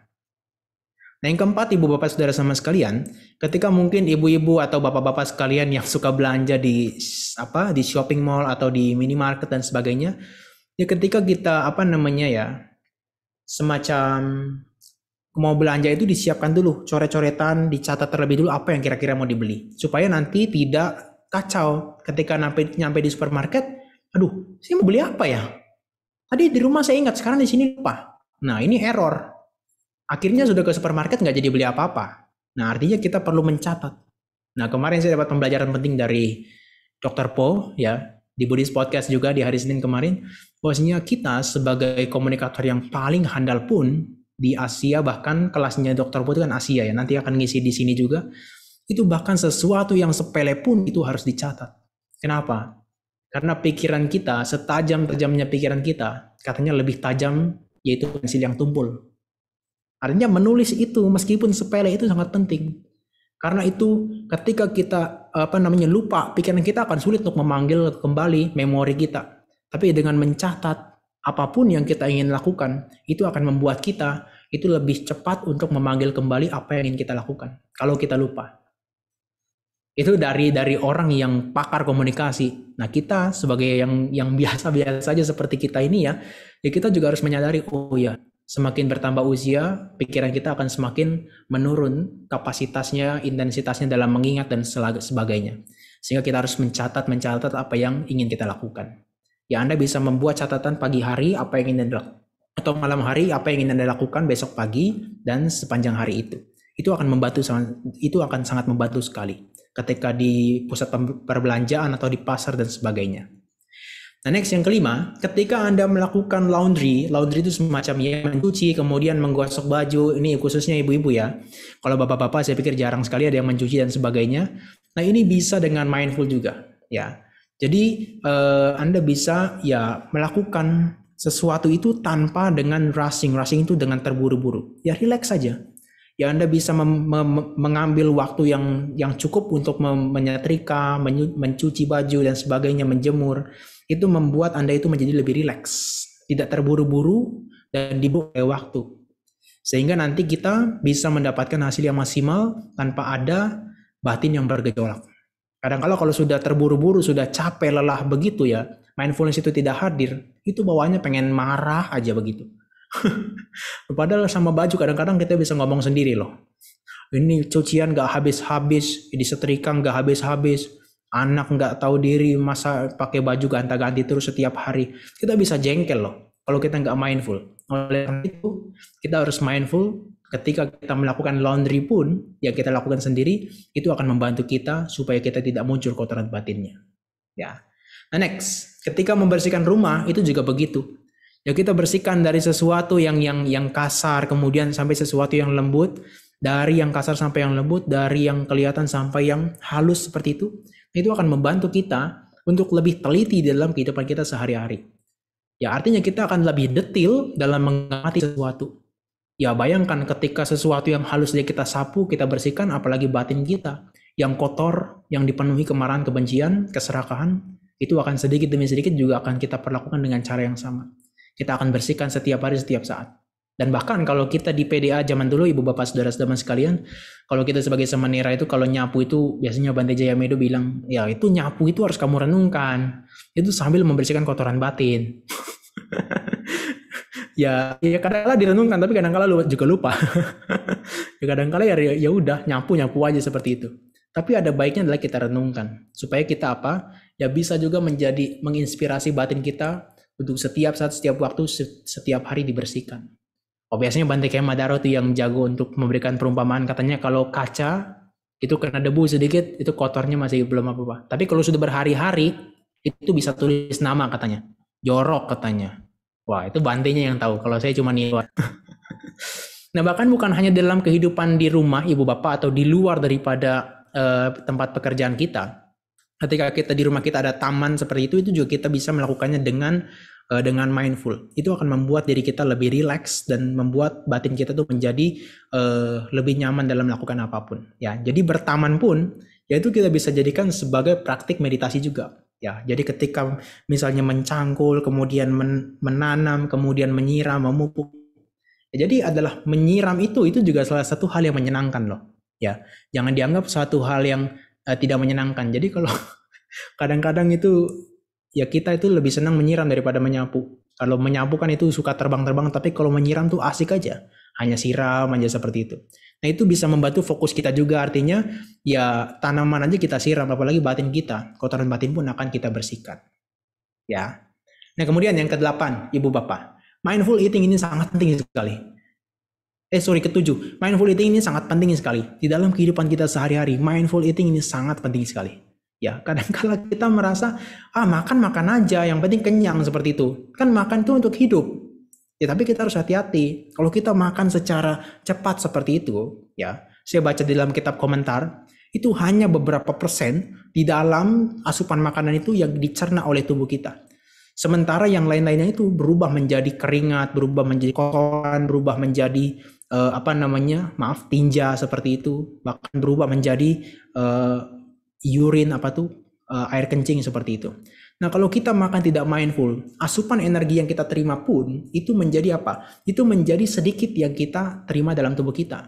Nah yang keempat, ibu bapak saudara sama sekalian, ketika mungkin ibu-ibu atau bapak-bapak sekalian yang suka belanja di apa di shopping mall atau di minimarket dan sebagainya, ya ketika kita apa namanya ya semacam mau belanja itu disiapkan dulu, coret-coretan, dicatat terlebih dulu apa yang kira-kira mau dibeli. Supaya nanti tidak kacau ketika nyampe, nyampe di supermarket, aduh, saya mau beli apa ya? Tadi di rumah saya ingat, sekarang di sini lupa. Nah, ini error. Akhirnya sudah ke supermarket nggak jadi beli apa-apa. Nah, artinya kita perlu mencatat. Nah, kemarin saya dapat pembelajaran penting dari Dr. Po, ya, di Buddhist Podcast juga di hari Senin kemarin, bahwasanya kita sebagai komunikator yang paling handal pun di Asia bahkan kelasnya Dokter Putri kan Asia ya nanti akan ngisi di sini juga itu bahkan sesuatu yang sepele pun itu harus dicatat. Kenapa? Karena pikiran kita, setajam-tajamnya pikiran kita, katanya lebih tajam yaitu pensil yang tumpul. Artinya menulis itu meskipun sepele itu sangat penting. Karena itu ketika kita apa namanya lupa, pikiran kita akan sulit untuk memanggil kembali memori kita. Tapi dengan mencatat apapun yang kita ingin lakukan itu akan membuat kita itu lebih cepat untuk memanggil kembali apa yang ingin kita lakukan kalau kita lupa itu dari dari orang yang pakar komunikasi nah kita sebagai yang yang biasa biasa saja seperti kita ini ya ya kita juga harus menyadari oh ya semakin bertambah usia pikiran kita akan semakin menurun kapasitasnya intensitasnya dalam mengingat dan sebagainya sehingga kita harus mencatat mencatat apa yang ingin kita lakukan Ya Anda bisa membuat catatan pagi hari apa yang ingin Anda lakukan atau malam hari apa yang ingin Anda lakukan besok pagi dan sepanjang hari itu. Itu akan membantu itu akan sangat membantu sekali ketika di pusat perbelanjaan atau di pasar dan sebagainya. Nah, next yang kelima, ketika Anda melakukan laundry, laundry itu semacam ya mencuci, kemudian menggosok baju, ini khususnya ibu-ibu ya. Kalau bapak-bapak saya pikir jarang sekali ada yang mencuci dan sebagainya. Nah, ini bisa dengan mindful juga, ya. Jadi eh, Anda bisa ya melakukan sesuatu itu tanpa dengan rushing. Rushing itu dengan terburu-buru. Ya relax saja. Ya Anda bisa mengambil waktu yang yang cukup untuk menyetrika, mencuci baju dan sebagainya, menjemur. Itu membuat Anda itu menjadi lebih relax, tidak terburu-buru dan dibuka waktu. Sehingga nanti kita bisa mendapatkan hasil yang maksimal tanpa ada batin yang bergejolak kadang kalau kalau sudah terburu-buru, sudah capek, lelah begitu ya, mindfulness itu tidak hadir, itu bawaannya pengen marah aja begitu. Padahal sama baju kadang-kadang kita bisa ngomong sendiri loh. Ini cucian gak habis-habis, setrika gak habis-habis, anak gak tahu diri masa pakai baju ganti-ganti terus setiap hari kita bisa jengkel loh kalau kita nggak mindful oleh itu kita harus mindful ketika kita melakukan laundry pun yang kita lakukan sendiri itu akan membantu kita supaya kita tidak muncul kotoran batinnya ya nah next ketika membersihkan rumah itu juga begitu ya kita bersihkan dari sesuatu yang yang yang kasar kemudian sampai sesuatu yang lembut dari yang kasar sampai yang lembut dari yang kelihatan sampai yang halus seperti itu itu akan membantu kita untuk lebih teliti dalam kehidupan kita sehari-hari ya artinya kita akan lebih detail dalam mengamati sesuatu Ya bayangkan ketika sesuatu yang halus dia kita sapu, kita bersihkan, apalagi batin kita. Yang kotor, yang dipenuhi kemarahan, kebencian, keserakahan, itu akan sedikit demi sedikit juga akan kita perlakukan dengan cara yang sama. Kita akan bersihkan setiap hari, setiap saat. Dan bahkan kalau kita di PDA zaman dulu, ibu bapak saudara saudara sekalian, kalau kita sebagai semenera itu kalau nyapu itu biasanya Bante Jaya Medo bilang, ya itu nyapu itu harus kamu renungkan. Itu sambil membersihkan kotoran batin. ya ya kadang kala direnungkan tapi kadang kala juga lupa ya kadang kala ya ya udah nyampu nyampu aja seperti itu tapi ada baiknya adalah kita renungkan supaya kita apa ya bisa juga menjadi menginspirasi batin kita untuk setiap saat setiap waktu setiap hari dibersihkan oh biasanya Bante yang itu yang jago untuk memberikan perumpamaan katanya kalau kaca itu kena debu sedikit itu kotornya masih belum apa apa tapi kalau sudah berhari-hari itu bisa tulis nama katanya jorok katanya Wah, itu bantainya yang tahu. Kalau saya cuma nih. nah, bahkan bukan hanya dalam kehidupan di rumah ibu bapak atau di luar daripada eh, tempat pekerjaan kita. Ketika kita di rumah kita ada taman seperti itu, itu juga kita bisa melakukannya dengan eh, dengan mindful. Itu akan membuat diri kita lebih rileks dan membuat batin kita tuh menjadi eh, lebih nyaman dalam melakukan apapun. Ya, jadi bertaman pun yaitu kita bisa jadikan sebagai praktik meditasi juga ya jadi ketika misalnya mencangkul kemudian men menanam kemudian menyiram memupuk ya, jadi adalah menyiram itu itu juga salah satu hal yang menyenangkan loh ya jangan dianggap satu hal yang uh, tidak menyenangkan jadi kalau kadang-kadang itu ya kita itu lebih senang menyiram daripada menyapu kalau menyapu kan itu suka terbang-terbang, tapi kalau menyiram tuh asik aja. Hanya siram aja seperti itu. Nah itu bisa membantu fokus kita juga artinya ya tanaman aja kita siram apalagi batin kita kotoran batin pun akan kita bersihkan ya. Nah kemudian yang kedelapan ibu bapak mindful eating ini sangat penting sekali. Eh sorry ketujuh mindful eating ini sangat penting sekali di dalam kehidupan kita sehari-hari mindful eating ini sangat penting sekali. Ya, kadang-kala kita merasa, ah makan makan aja, yang penting kenyang seperti itu. Kan makan itu untuk hidup. Ya, tapi kita harus hati-hati. Kalau kita makan secara cepat seperti itu, ya, saya baca di dalam kitab komentar, itu hanya beberapa persen di dalam asupan makanan itu yang dicerna oleh tubuh kita. Sementara yang lain-lainnya itu berubah menjadi keringat, berubah menjadi kotoran, berubah menjadi uh, apa namanya, maaf, tinja seperti itu, bahkan berubah menjadi uh, urine apa tuh uh, air kencing seperti itu. Nah, kalau kita makan tidak mindful, asupan energi yang kita terima pun itu menjadi apa? Itu menjadi sedikit yang kita terima dalam tubuh kita.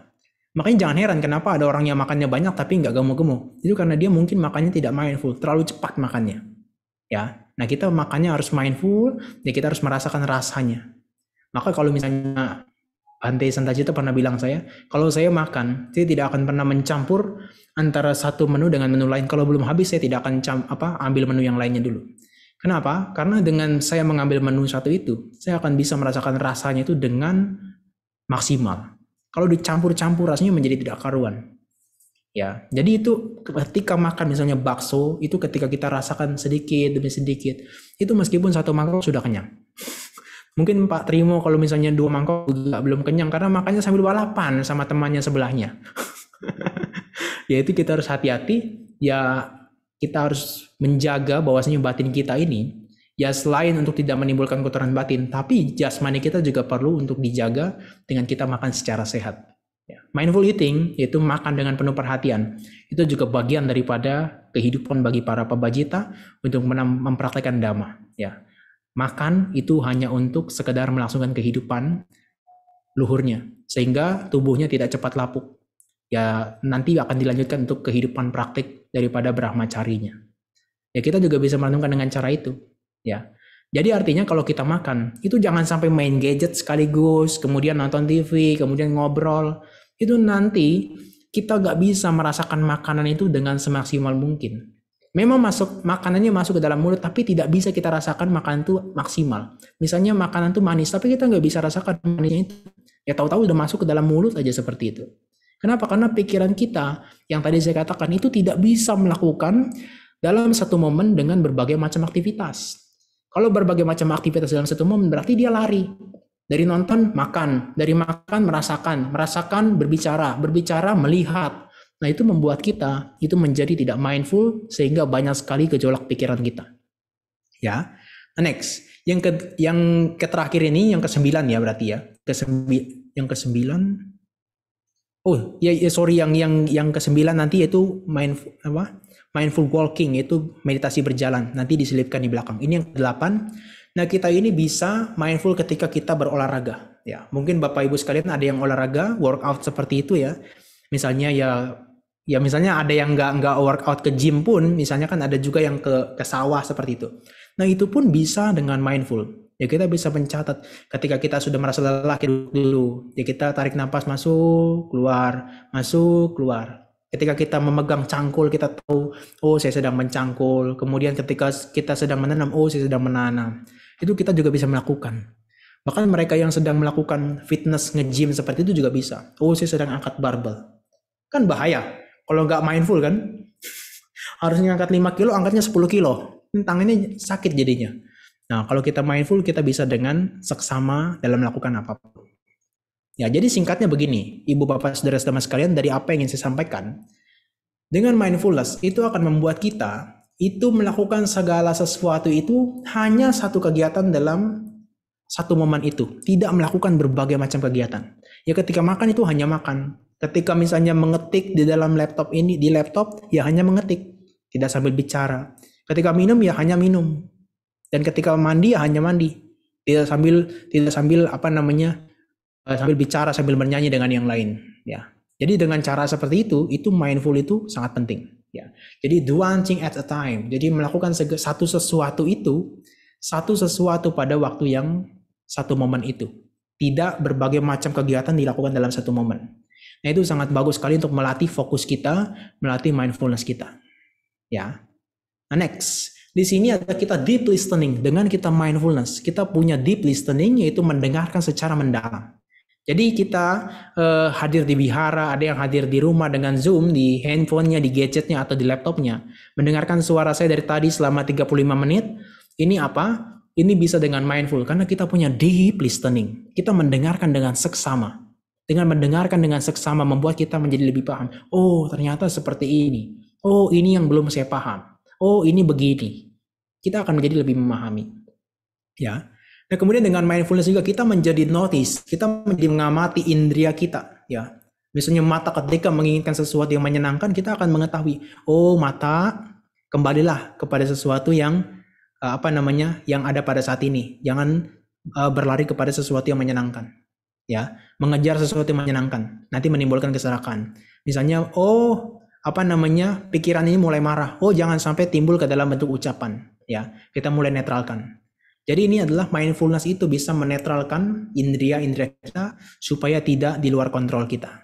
Makanya jangan heran kenapa ada orang yang makannya banyak tapi nggak gemuk-gemuk. Itu karena dia mungkin makannya tidak mindful, terlalu cepat makannya. Ya, nah kita makannya harus mindful, ya kita harus merasakan rasanya. Maka kalau misalnya Santaji itu pernah bilang saya, kalau saya makan, saya tidak akan pernah mencampur antara satu menu dengan menu lain. Kalau belum habis, saya tidak akan cam, apa ambil menu yang lainnya dulu. Kenapa? Karena dengan saya mengambil menu satu itu, saya akan bisa merasakan rasanya itu dengan maksimal. Kalau dicampur-campur rasanya menjadi tidak karuan. Ya, jadi itu ketika makan misalnya bakso, itu ketika kita rasakan sedikit demi sedikit, itu meskipun satu mangkok sudah kenyang. Mungkin Pak Trimo kalau misalnya dua mangkok juga belum kenyang karena makannya sambil balapan sama temannya sebelahnya. ya itu kita harus hati-hati. Ya kita harus menjaga bahwasanya batin kita ini ya selain untuk tidak menimbulkan kotoran batin, tapi jasmani kita juga perlu untuk dijaga dengan kita makan secara sehat. Ya, mindful eating yaitu makan dengan penuh perhatian. Itu juga bagian daripada kehidupan bagi para pebajita untuk mempraktekkan dhamma. Ya makan itu hanya untuk sekedar melangsungkan kehidupan luhurnya sehingga tubuhnya tidak cepat lapuk ya nanti akan dilanjutkan untuk kehidupan praktik daripada brahmacarinya ya kita juga bisa merenungkan dengan cara itu ya jadi artinya kalau kita makan itu jangan sampai main gadget sekaligus kemudian nonton TV kemudian ngobrol itu nanti kita nggak bisa merasakan makanan itu dengan semaksimal mungkin memang masuk makanannya masuk ke dalam mulut tapi tidak bisa kita rasakan makanan itu maksimal. Misalnya makanan itu manis tapi kita nggak bisa rasakan manisnya itu. Ya tahu-tahu udah masuk ke dalam mulut aja seperti itu. Kenapa? Karena pikiran kita yang tadi saya katakan itu tidak bisa melakukan dalam satu momen dengan berbagai macam aktivitas. Kalau berbagai macam aktivitas dalam satu momen berarti dia lari. Dari nonton, makan. Dari makan, merasakan. Merasakan, berbicara. Berbicara, melihat. Nah, itu membuat kita itu menjadi tidak mindful sehingga banyak sekali gejolak pikiran kita. Ya. Nah, next, yang ke yang ke terakhir ini yang kesembilan ya berarti ya. Kesembi yang kesembilan Oh, ya, ya sorry yang yang yang kesembilan nanti yaitu mindful apa? Mindful walking itu meditasi berjalan. Nanti diselipkan di belakang. Ini yang kedelapan. Nah, kita ini bisa mindful ketika kita berolahraga. Ya, mungkin Bapak Ibu sekalian ada yang olahraga, workout seperti itu ya. Misalnya ya ya misalnya ada yang nggak nggak workout ke gym pun misalnya kan ada juga yang ke ke sawah seperti itu nah itu pun bisa dengan mindful ya kita bisa mencatat ketika kita sudah merasa lelah dulu ya kita tarik nafas masuk keluar masuk keluar ketika kita memegang cangkul kita tahu oh saya sedang mencangkul kemudian ketika kita sedang menanam oh saya sedang menanam itu kita juga bisa melakukan bahkan mereka yang sedang melakukan fitness nge-gym seperti itu juga bisa oh saya sedang angkat barbel kan bahaya kalau nggak mindful kan harus ngangkat 5 kilo angkatnya 10 kilo tangannya sakit jadinya nah kalau kita mindful kita bisa dengan seksama dalam melakukan apapun ya jadi singkatnya begini ibu bapak saudara-saudara sekalian dari apa yang ingin saya sampaikan dengan mindfulness itu akan membuat kita itu melakukan segala sesuatu itu hanya satu kegiatan dalam satu momen itu, tidak melakukan berbagai macam kegiatan. Ya ketika makan itu hanya makan, Ketika misalnya mengetik di dalam laptop ini, di laptop ya hanya mengetik, tidak sambil bicara. Ketika minum ya hanya minum. Dan ketika mandi ya hanya mandi. Tidak sambil tidak sambil apa namanya? Eh, sambil bicara sambil bernyanyi dengan yang lain, ya. Jadi dengan cara seperti itu, itu mindful itu sangat penting, ya. Jadi do one thing at a time. Jadi melakukan satu sesuatu itu satu sesuatu pada waktu yang satu momen itu. Tidak berbagai macam kegiatan dilakukan dalam satu momen. Nah itu sangat bagus sekali untuk melatih fokus kita, melatih mindfulness kita. Ya. Nah, next, di sini ada kita deep listening dengan kita mindfulness. Kita punya deep listening yaitu mendengarkan secara mendalam. Jadi kita eh, hadir di bihara, ada yang hadir di rumah dengan Zoom, di handphonenya, di gadgetnya, atau di laptopnya. Mendengarkan suara saya dari tadi selama 35 menit, ini apa? Ini bisa dengan mindful, karena kita punya deep listening. Kita mendengarkan dengan seksama. Dengan mendengarkan dengan seksama membuat kita menjadi lebih paham. Oh, ternyata seperti ini. Oh, ini yang belum saya paham. Oh, ini begini. Kita akan menjadi lebih memahami. Ya. Nah, kemudian dengan mindfulness juga kita menjadi notice, kita menjadi mengamati indria kita, ya. Misalnya mata ketika menginginkan sesuatu yang menyenangkan, kita akan mengetahui, oh mata kembalilah kepada sesuatu yang eh, apa namanya yang ada pada saat ini. Jangan eh, berlari kepada sesuatu yang menyenangkan, ya mengejar sesuatu yang menyenangkan, nanti menimbulkan keserakan Misalnya, oh apa namanya pikiran ini mulai marah, oh jangan sampai timbul ke dalam bentuk ucapan, ya kita mulai netralkan. Jadi ini adalah mindfulness itu bisa menetralkan indria-indria kita supaya tidak di luar kontrol kita.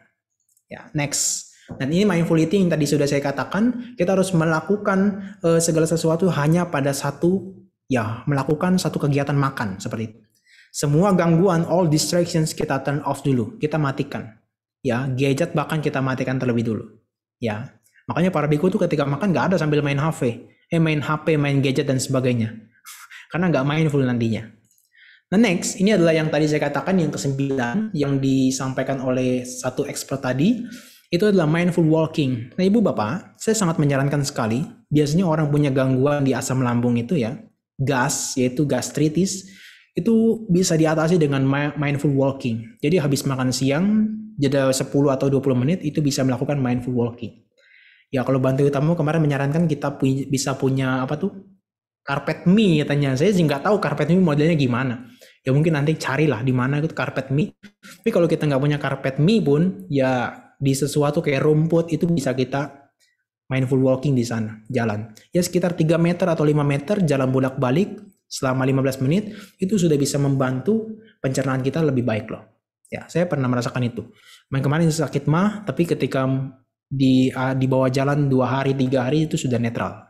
Ya, next. Dan ini mindfulness yang tadi sudah saya katakan, kita harus melakukan eh, segala sesuatu hanya pada satu ya, melakukan satu kegiatan makan seperti itu. Semua gangguan, all distractions kita turn off dulu, kita matikan. Ya, gadget bahkan kita matikan terlebih dulu. Ya, makanya para biku tuh ketika makan nggak ada sambil main HP, eh main HP, main gadget dan sebagainya, karena nggak mindful nantinya. Nah next, ini adalah yang tadi saya katakan yang kesembilan yang disampaikan oleh satu expert tadi, itu adalah mindful walking. Nah ibu bapak, saya sangat menyarankan sekali, biasanya orang punya gangguan di asam lambung itu ya, gas, yaitu gastritis, itu bisa diatasi dengan mindful walking. Jadi habis makan siang, jeda 10 atau 20 menit itu bisa melakukan mindful walking. Ya kalau bantu tamu kemarin menyarankan kita pu bisa punya apa tuh? Karpet ya tanya Saya nggak tahu karpet mi modelnya gimana. Ya mungkin nanti carilah di mana itu karpet mi. Tapi kalau kita nggak punya karpet mi pun, ya di sesuatu kayak rumput itu bisa kita mindful walking di sana, jalan. Ya sekitar 3 meter atau 5 meter, jalan bolak-balik, selama 15 menit itu sudah bisa membantu pencernaan kita lebih baik loh. Ya, saya pernah merasakan itu. Main Kemarin sakit mah, tapi ketika di di bawah jalan dua hari tiga hari itu sudah netral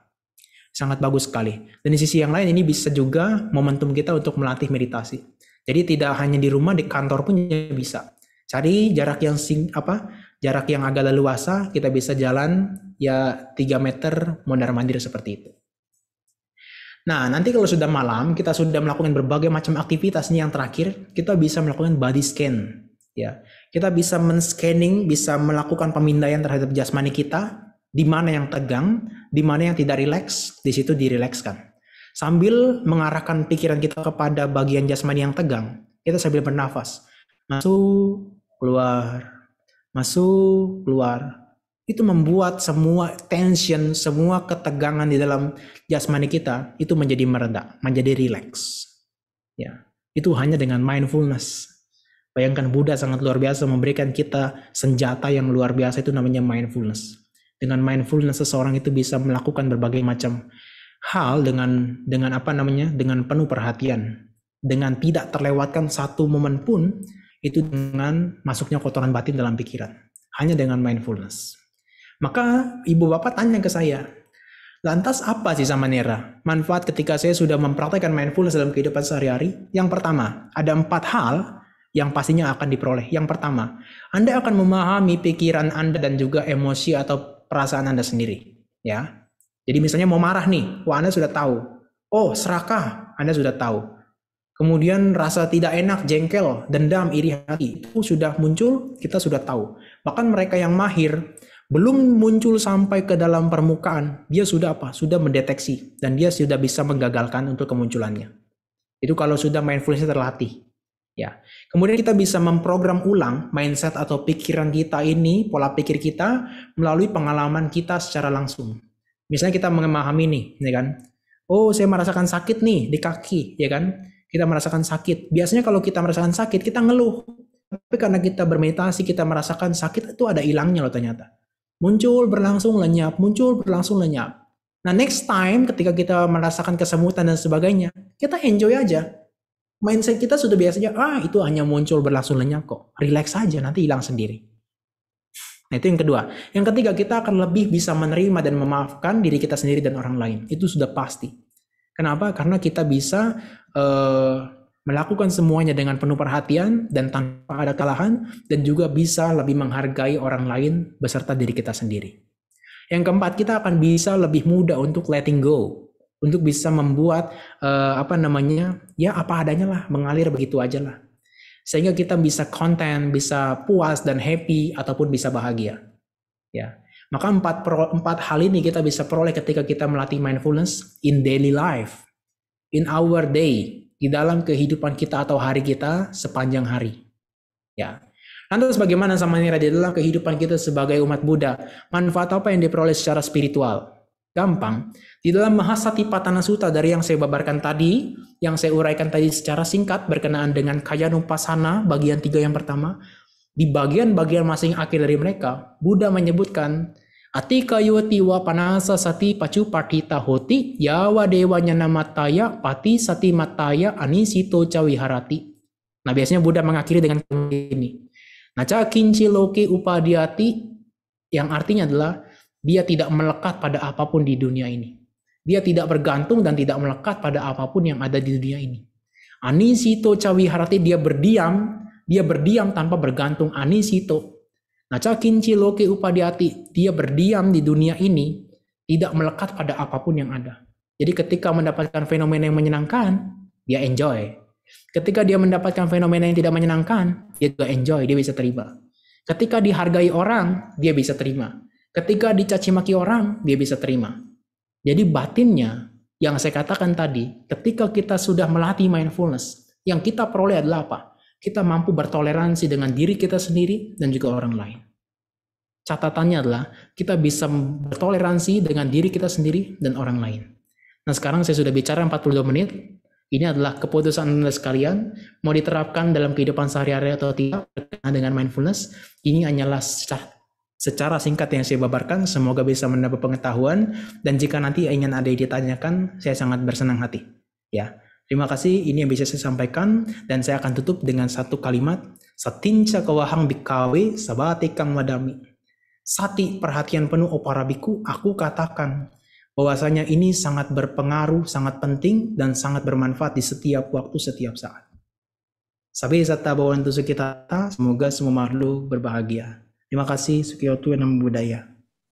sangat bagus sekali dan di sisi yang lain ini bisa juga momentum kita untuk melatih meditasi jadi tidak hanya di rumah di kantor pun ya bisa cari jarak yang sing apa jarak yang agak leluasa kita bisa jalan ya tiga meter mondar mandir seperti itu Nah, nanti kalau sudah malam, kita sudah melakukan berbagai macam aktivitas nih yang terakhir, kita bisa melakukan body scan. Ya, kita bisa men-scanning, bisa melakukan pemindaian terhadap jasmani kita, di mana yang tegang, di mana yang tidak rileks, di situ direlekskan. Sambil mengarahkan pikiran kita kepada bagian jasmani yang tegang, kita sambil bernafas. Masuk, keluar, masuk, keluar, itu membuat semua tension, semua ketegangan di dalam jasmani kita itu menjadi meredak, menjadi rileks. Ya, itu hanya dengan mindfulness. Bayangkan Buddha sangat luar biasa memberikan kita senjata yang luar biasa itu namanya mindfulness. Dengan mindfulness seseorang itu bisa melakukan berbagai macam hal dengan dengan apa namanya? dengan penuh perhatian. Dengan tidak terlewatkan satu momen pun itu dengan masuknya kotoran batin dalam pikiran. Hanya dengan mindfulness. Maka ibu bapak tanya ke saya, lantas apa sih sama Nera? Manfaat ketika saya sudah mempraktekkan mindfulness dalam kehidupan sehari-hari? Yang pertama, ada empat hal yang pastinya akan diperoleh. Yang pertama, Anda akan memahami pikiran Anda dan juga emosi atau perasaan Anda sendiri. Ya, jadi misalnya mau marah nih, wah Anda sudah tahu. Oh, serakah, Anda sudah tahu. Kemudian rasa tidak enak, jengkel, dendam, iri hati itu sudah muncul, kita sudah tahu. Bahkan mereka yang mahir belum muncul sampai ke dalam permukaan, dia sudah apa? Sudah mendeteksi dan dia sudah bisa menggagalkan untuk kemunculannya. Itu kalau sudah mindfulness terlatih. Ya. Kemudian kita bisa memprogram ulang mindset atau pikiran kita ini, pola pikir kita melalui pengalaman kita secara langsung. Misalnya kita memahami nih, ya kan? Oh, saya merasakan sakit nih di kaki, ya kan? Kita merasakan sakit. Biasanya kalau kita merasakan sakit, kita ngeluh. Tapi karena kita bermeditasi, kita merasakan sakit itu ada hilangnya loh ternyata. Muncul, berlangsung, lenyap. Muncul, berlangsung, lenyap. Nah, next time ketika kita merasakan kesemutan dan sebagainya, kita enjoy aja. Mindset kita sudah biasanya, ah itu hanya muncul berlangsung lenyap kok. Relax aja, nanti hilang sendiri. Nah, itu yang kedua. Yang ketiga, kita akan lebih bisa menerima dan memaafkan diri kita sendiri dan orang lain. Itu sudah pasti. Kenapa? Karena kita bisa uh, melakukan semuanya dengan penuh perhatian dan tanpa ada kalahan, dan juga bisa lebih menghargai orang lain beserta diri kita sendiri. Yang keempat, kita akan bisa lebih mudah untuk letting go, untuk bisa membuat uh, apa namanya ya apa adanya lah, mengalir begitu aja lah, sehingga kita bisa konten, bisa puas dan happy ataupun bisa bahagia. Ya, maka empat pro, empat hal ini kita bisa peroleh ketika kita melatih mindfulness in daily life, in our day, di dalam kehidupan kita atau hari kita sepanjang hari. Ya. Lantas bagaimana sama ini di dalam kehidupan kita sebagai umat Buddha? Manfaat apa yang diperoleh secara spiritual? Gampang. Di dalam Patana Sutta dari yang saya babarkan tadi, yang saya uraikan tadi secara singkat berkenaan dengan kaya numpasana bagian tiga yang pertama, di bagian-bagian masing masing akhir dari mereka, Buddha menyebutkan Atika yuti wa panasa sati pacu patita hoti yawa dewanya namataya pati sati mataya anisito cawiharati. Nah biasanya Buddha mengakhiri dengan ini. Naca kinci loki upadiati yang artinya adalah dia tidak melekat pada apapun di dunia ini. Dia tidak bergantung dan tidak melekat pada apapun yang ada di dunia ini. Anisito cawiharati dia berdiam, dia berdiam tanpa bergantung anisito Nah, kinci loke upadiati, dia berdiam di dunia ini, tidak melekat pada apapun yang ada. Jadi ketika mendapatkan fenomena yang menyenangkan, dia enjoy. Ketika dia mendapatkan fenomena yang tidak menyenangkan, dia juga enjoy, dia bisa terima. Ketika dihargai orang, dia bisa terima. Ketika dicaci maki orang, dia bisa terima. Jadi batinnya yang saya katakan tadi, ketika kita sudah melatih mindfulness, yang kita peroleh adalah apa? kita mampu bertoleransi dengan diri kita sendiri dan juga orang lain. Catatannya adalah kita bisa bertoleransi dengan diri kita sendiri dan orang lain. Nah sekarang saya sudah bicara 42 menit, ini adalah keputusan Anda sekalian, mau diterapkan dalam kehidupan sehari-hari atau tidak berkenaan dengan mindfulness. Ini hanyalah secara, secara singkat yang saya babarkan, semoga bisa mendapat pengetahuan dan jika nanti ingin ada yang ditanyakan, saya sangat bersenang hati. Ya. Terima kasih, ini yang bisa saya sampaikan dan saya akan tutup dengan satu kalimat Satinca kawahang bikawe sabate kang madami. Sati perhatian penuh oparabiku. aku katakan bahwasanya ini sangat berpengaruh, sangat penting dan sangat bermanfaat di setiap waktu, setiap saat. Sabi sata bawantu sukitata, semoga semua makhluk berbahagia. Terima kasih, sukiyotu enam budaya.